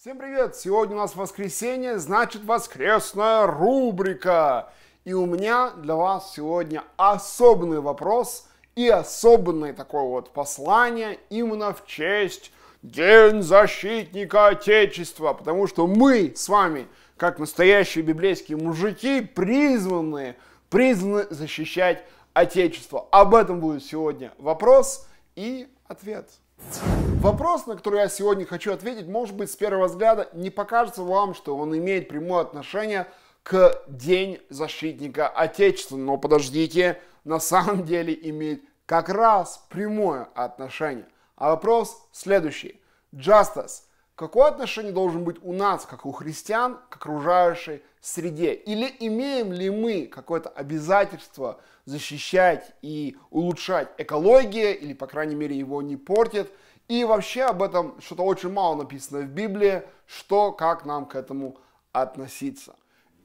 Всем привет! Сегодня у нас воскресенье, значит воскресная рубрика. И у меня для вас сегодня особенный вопрос и особенное такое вот послание именно в честь День защитника Отечества, потому что мы с вами, как настоящие библейские мужики, призваны, призваны защищать Отечество. Об этом будет сегодня вопрос и ответ. Вопрос, на который я сегодня хочу ответить, может быть, с первого взгляда не покажется вам, что он имеет прямое отношение к День защитника Отечества. Но подождите, на самом деле имеет как раз прямое отношение. А вопрос следующий. Justice какое отношение должен быть у нас, как у христиан, к окружающей среде? Или имеем ли мы какое-то обязательство защищать и улучшать экологию, или, по крайней мере, его не портит? И вообще об этом что-то очень мало написано в Библии, что, как нам к этому относиться.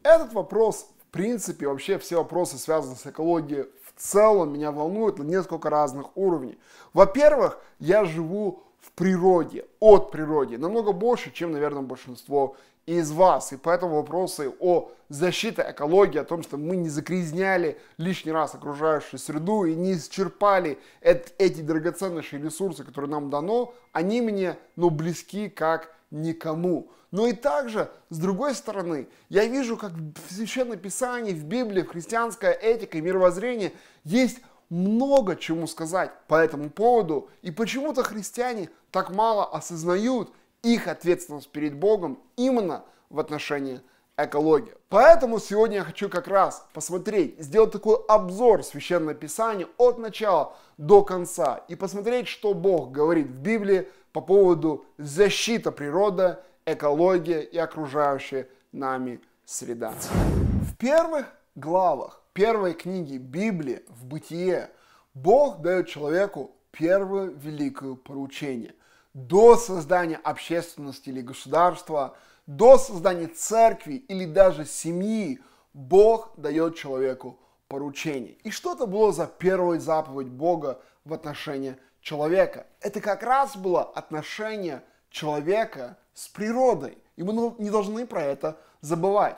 Этот вопрос, в принципе, вообще все вопросы, связанные с экологией в целом, меня волнуют на несколько разных уровней. Во-первых, я живу в природе, от природы, намного больше, чем, наверное, большинство из вас. И поэтому вопросы о защите экологии, о том, что мы не загрязняли лишний раз окружающую среду и не исчерпали эти драгоценнейшие ресурсы, которые нам дано, они мне, ну, близки как никому. Но и также, с другой стороны, я вижу, как в Священном Писании, в Библии, в христианской этике и мировоззрении есть много чему сказать по этому поводу, и почему-то христиане так мало осознают их ответственность перед Богом именно в отношении экологии. Поэтому сегодня я хочу как раз посмотреть, сделать такой обзор Священного Писания от начала до конца и посмотреть, что Бог говорит в Библии по поводу защиты природы, экологии и окружающей нами среда. В первых главах первой книге Библии, в Бытие, Бог дает человеку первое великое поручение. До создания общественности или государства, до создания церкви или даже семьи Бог дает человеку поручение. И что это было за первую заповедь Бога в отношении человека? Это как раз было отношение человека с природой. И мы не должны про это забывать.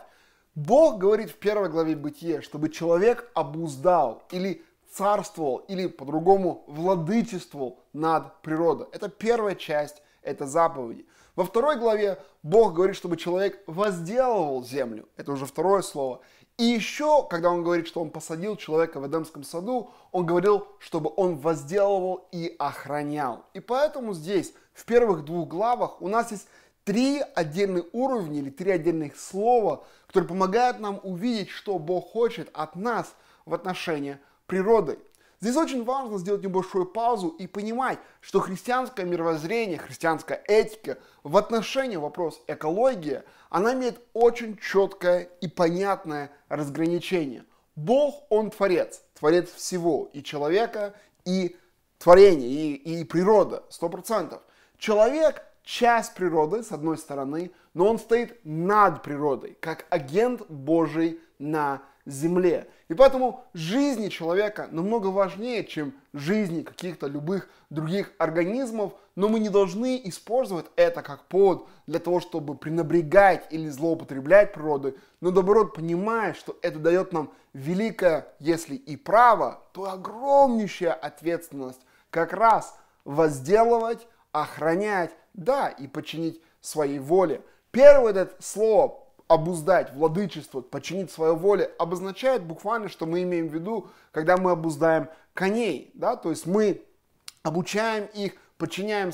Бог говорит в первой главе Бытия, чтобы человек обуздал или царствовал, или по-другому владычествовал над природой. Это первая часть этой заповеди. Во второй главе Бог говорит, чтобы человек возделывал землю. Это уже второе слово. И еще, когда он говорит, что он посадил человека в Эдемском саду, он говорил, чтобы он возделывал и охранял. И поэтому здесь, в первых двух главах, у нас есть три отдельных уровня или три отдельных слова, которые помогают нам увидеть, что Бог хочет от нас в отношении природы. Здесь очень важно сделать небольшую паузу и понимать, что христианское мировоззрение, христианская этика в отношении вопрос экологии, она имеет очень четкое и понятное разграничение. Бог, Он творец, творец всего, и человека, и творения, и, и природа, сто процентов. Человек часть природы, с одной стороны, но он стоит над природой, как агент Божий на земле. И поэтому жизни человека намного важнее, чем жизни каких-то любых других организмов, но мы не должны использовать это как повод для того, чтобы пренебрегать или злоупотреблять природой, но наоборот понимая, что это дает нам великое, если и право, то огромнейшая ответственность как раз возделывать, охранять, да, и подчинить своей воле. Первое это слово обуздать, владычествовать, подчинить свою воле, обозначает буквально, что мы имеем в виду, когда мы обуздаем коней, да, то есть мы обучаем их, подчиняем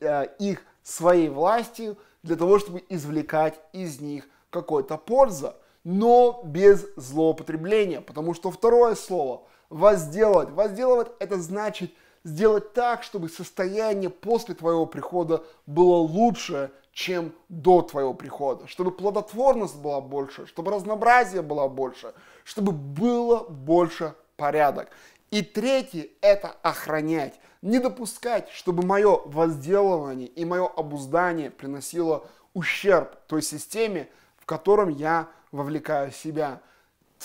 э, их своей властью для того, чтобы извлекать из них какой-то польза, но без злоупотребления, потому что второе слово «возделывать», «возделывать» это значит – сделать так, чтобы состояние после твоего прихода было лучше, чем до твоего прихода, чтобы плодотворность была больше, чтобы разнообразие было больше, чтобы было больше порядок. И третье – это охранять, не допускать, чтобы мое возделывание и мое обуздание приносило ущерб той системе, в котором я вовлекаю себя.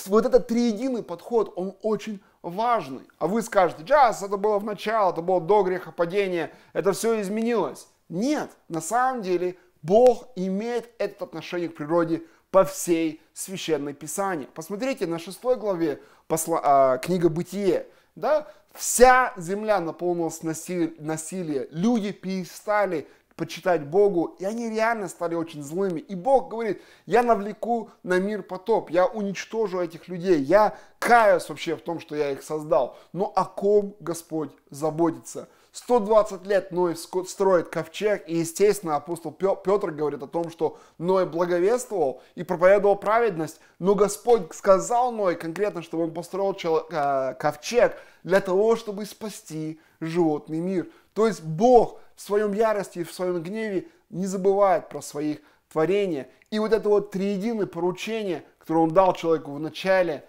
Вот этот триединый подход, он очень важный. А вы скажете, джаз, это было в начале, это было до греха падения, это все изменилось. Нет, на самом деле Бог имеет это отношение к природе по всей Священной Писании. Посмотрите на шестой главе посла, а, книга Бытие. Да? Вся земля наполнилась насилием, насилие. Люди перестали почитать Богу, и они реально стали очень злыми. И Бог говорит, я навлеку на мир потоп, я уничтожу этих людей, я каюсь вообще в том, что я их создал. Но о ком Господь заботится? 120 лет Ной строит ковчег, и, естественно, апостол Петр говорит о том, что Ной благовествовал и проповедовал праведность, но Господь сказал Ной конкретно, чтобы он построил э, ковчег для того, чтобы спасти животный мир. То есть Бог в своем ярости и в своем гневе не забывает про своих творения. И вот это вот триединое поручение, которое он дал человеку в начале,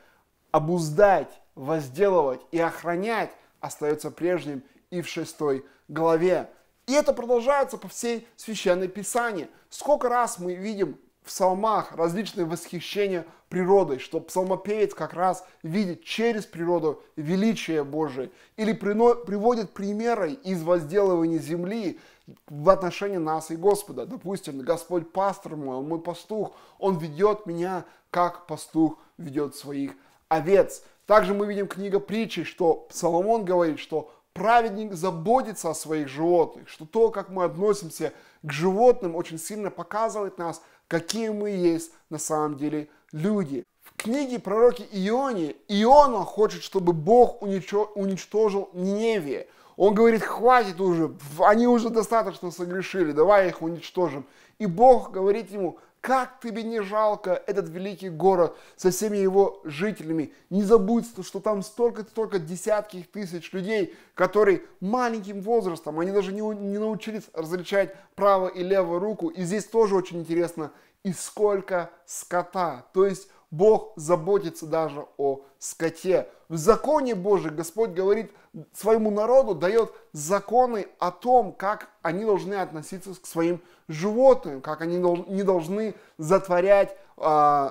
обуздать, возделывать и охранять, остается прежним и в шестой главе. И это продолжается по всей Священной Писании. Сколько раз мы видим в псалмах различные восхищения природой, что псалмопевец как раз видит через природу величие Божие или приводит примеры из возделывания земли в отношении нас и Господа. Допустим, Господь пастор мой, он мой пастух, он ведет меня, как пастух ведет своих овец. Также мы видим книга притчи, что Соломон говорит, что праведник заботится о своих животных, что то, как мы относимся к животным, очень сильно показывает нас – какие мы есть на самом деле люди. В книге пророки Ионе Иона хочет, чтобы Бог уничтожил Ниневию. Он говорит, хватит уже, они уже достаточно согрешили, давай их уничтожим. И Бог говорит ему, как тебе не жалко этот великий город со всеми его жителями? Не забудь, что там столько-столько десятки тысяч людей, которые маленьким возрастом, они даже не, не научились различать правую и левую руку. И здесь тоже очень интересно, и сколько скота. То есть Бог заботится даже о скоте. В законе Божьем Господь говорит своему народу, дает законы о том, как они должны относиться к своим животным, как они не должны затворять э,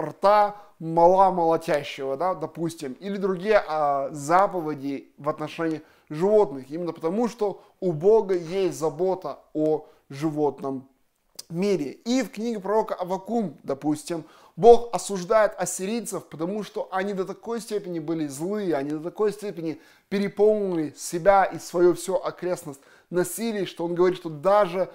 рта мала молотящего, да, допустим, или другие э, заповеди в отношении животных, именно потому что у Бога есть забота о животном мире. И в книге пророка Авакум, допустим, Бог осуждает ассирийцев, потому что они до такой степени были злые, они до такой степени переполнили себя и свое все окрестность насилие, что он говорит, что даже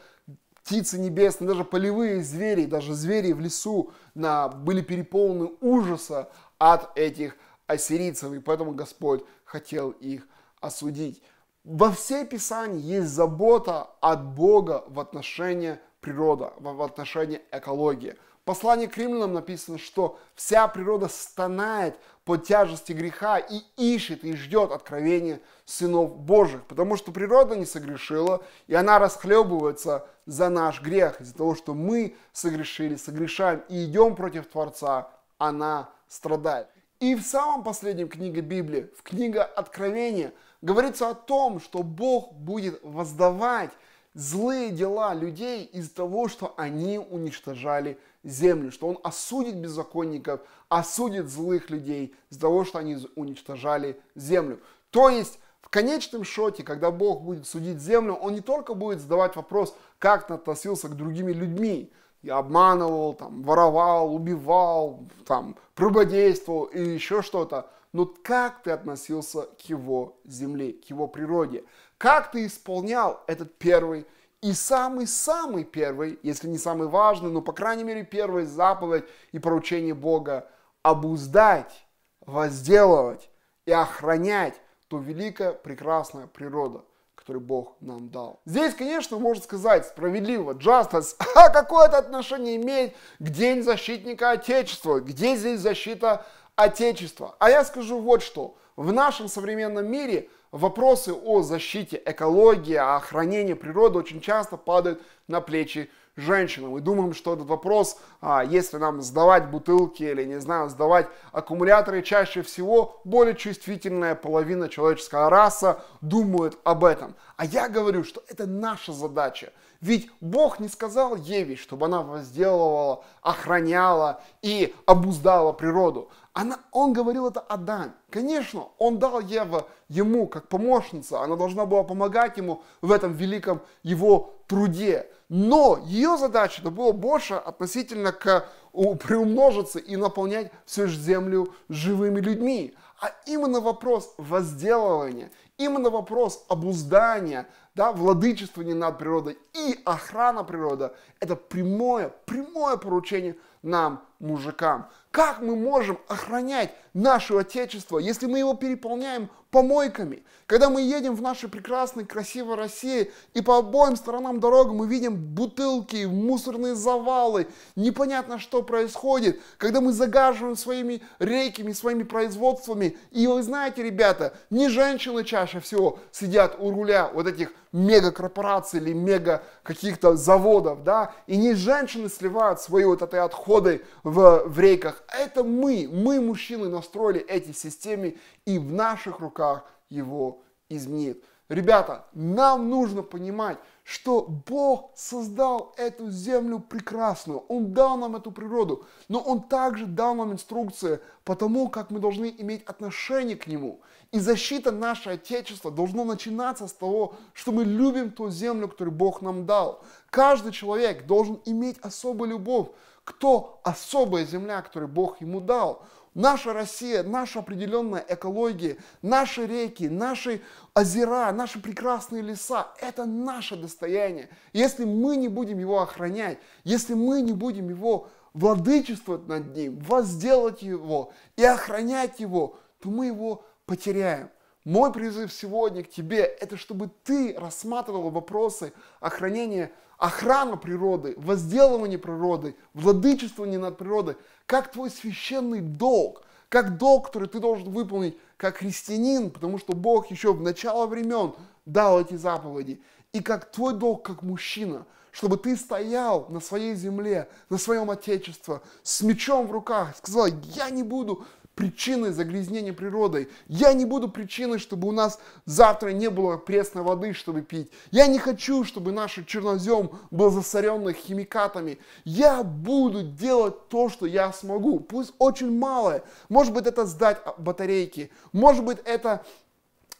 птицы небесные, даже полевые звери, даже звери в лесу на, были переполнены ужаса от этих ассирийцев, и поэтому Господь хотел их осудить. Во все Писании есть забота от Бога в отношении природа, в отношении экологии – послании к римлянам написано, что вся природа стонает под тяжести греха и ищет и ждет откровения сынов Божьих, потому что природа не согрешила, и она расхлебывается за наш грех, из-за того, что мы согрешили, согрешаем и идем против Творца, она страдает. И в самом последнем книге Библии, в книге Откровения, говорится о том, что Бог будет воздавать злые дела людей из-за того, что они уничтожали землю, что Он осудит беззаконников, осудит злых людей за того, что они уничтожали землю. То есть в конечном счете, когда Бог будет судить землю, Он не только будет задавать вопрос, как ты относился к другими людьми, я обманывал, там, воровал, убивал, там, прободействовал или еще что-то, но как ты относился к его земле, к его природе, как ты исполнял этот первый и самый-самый первый, если не самый важный, но, по крайней мере, первый заповедь и поручение Бога – обуздать, возделывать и охранять ту великая, прекрасная природа, которую Бог нам дал. Здесь, конечно, можно сказать справедливо, justice, а какое это отношение имеет к День защитника Отечества? Где здесь защита Отечества? А я скажу вот что. В нашем современном мире – вопросы о защите экологии, о хранении природы очень часто падают на плечи женщин. Мы думаем, что этот вопрос, а, если нам сдавать бутылки или, не знаю, сдавать аккумуляторы, чаще всего более чувствительная половина человеческая раса думает об этом. А я говорю, что это наша задача. Ведь Бог не сказал Еве, чтобы она возделывала, охраняла и обуздала природу. Она, он говорил это Адаме. Конечно, он дал Ева ему как помощница, она должна была помогать ему в этом великом его труде. Но ее задача это было больше относительно к приумножиться и наполнять всю землю живыми людьми. А именно вопрос возделывания, именно вопрос обуздания, да, владычествования над природой и охрана природы – это прямое, прямое поручение – нам, мужикам. Как мы можем охранять наше Отечество, если мы его переполняем помойками? Когда мы едем в нашей прекрасной, красивой России, и по обоим сторонам дороги мы видим бутылки, мусорные завалы, непонятно, что происходит, когда мы загаживаем своими рейками, своими производствами. И вы знаете, ребята, не женщины чаще всего сидят у руля вот этих мегакорпораций или мега каких-то заводов, да, и не женщины сливают свои вот эти отходы в, в рейках. а это мы, мы, мужчины, настроили эти системы, и в наших руках его изменит. Ребята, нам нужно понимать, что Бог создал эту землю прекрасную, Он дал нам эту природу, но Он также дал нам инструкции по тому, как мы должны иметь отношение к Нему. И защита нашего Отечества должна начинаться с того, что мы любим ту землю, которую Бог нам дал. Каждый человек должен иметь особую любовь, кто особая земля, которую Бог ему дал. Наша Россия, наша определенная экология, наши реки, наши озера, наши прекрасные леса – это наше достояние. Если мы не будем его охранять, если мы не будем его владычествовать над ним, возделать его и охранять его, то мы его потеряем. Мой призыв сегодня к тебе – это чтобы ты рассматривал вопросы охранения, охрана природы, возделывания природы, владычествования над природой, как твой священный долг, как долг, который ты должен выполнить как христианин, потому что Бог еще в начало времен дал эти заповеди, и как твой долг как мужчина, чтобы ты стоял на своей земле, на своем отечестве, с мечом в руках, сказал, я не буду причиной загрязнения природой. Я не буду причиной, чтобы у нас завтра не было пресной воды, чтобы пить. Я не хочу, чтобы наш чернозем был засорен химикатами. Я буду делать то, что я смогу. Пусть очень малое. Может быть, это сдать а, батарейки. Может быть, это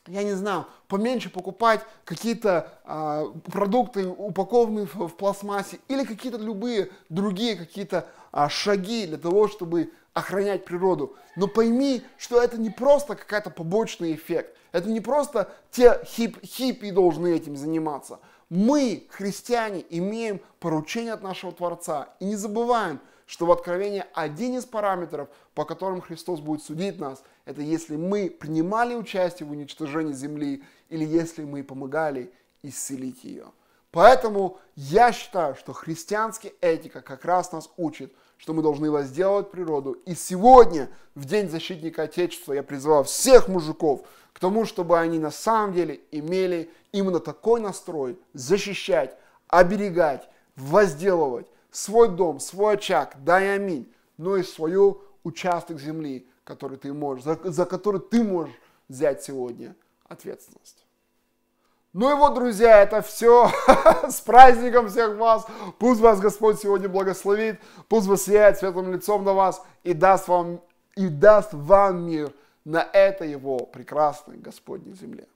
я не знаю, поменьше покупать какие-то а, продукты, упакованные в, в пластмассе, или какие-то любые другие какие-то а, шаги для того, чтобы охранять природу. Но пойми, что это не просто какая-то побочный эффект. Это не просто те хип хиппи должны этим заниматься. Мы, христиане, имеем поручение от нашего Творца. И не забываем, что в Откровении один из параметров, по которым Христос будет судить нас, это если мы принимали участие в уничтожении земли или если мы помогали исцелить ее. Поэтому я считаю, что христианская этика как раз нас учит – что мы должны возделывать природу. И сегодня, в День защитника Отечества, я призывал всех мужиков к тому, чтобы они на самом деле имели именно такой настрой защищать, оберегать, возделывать свой дом, свой очаг, дай аминь, но и свой участок земли, который ты можешь, за, за который ты можешь взять сегодня ответственность. Ну и вот, друзья, это все. С праздником всех вас. Пусть вас Господь сегодня благословит. Пусть вас сияет светлым лицом на вас и даст вам, и даст вам мир на этой его прекрасной Господней земле.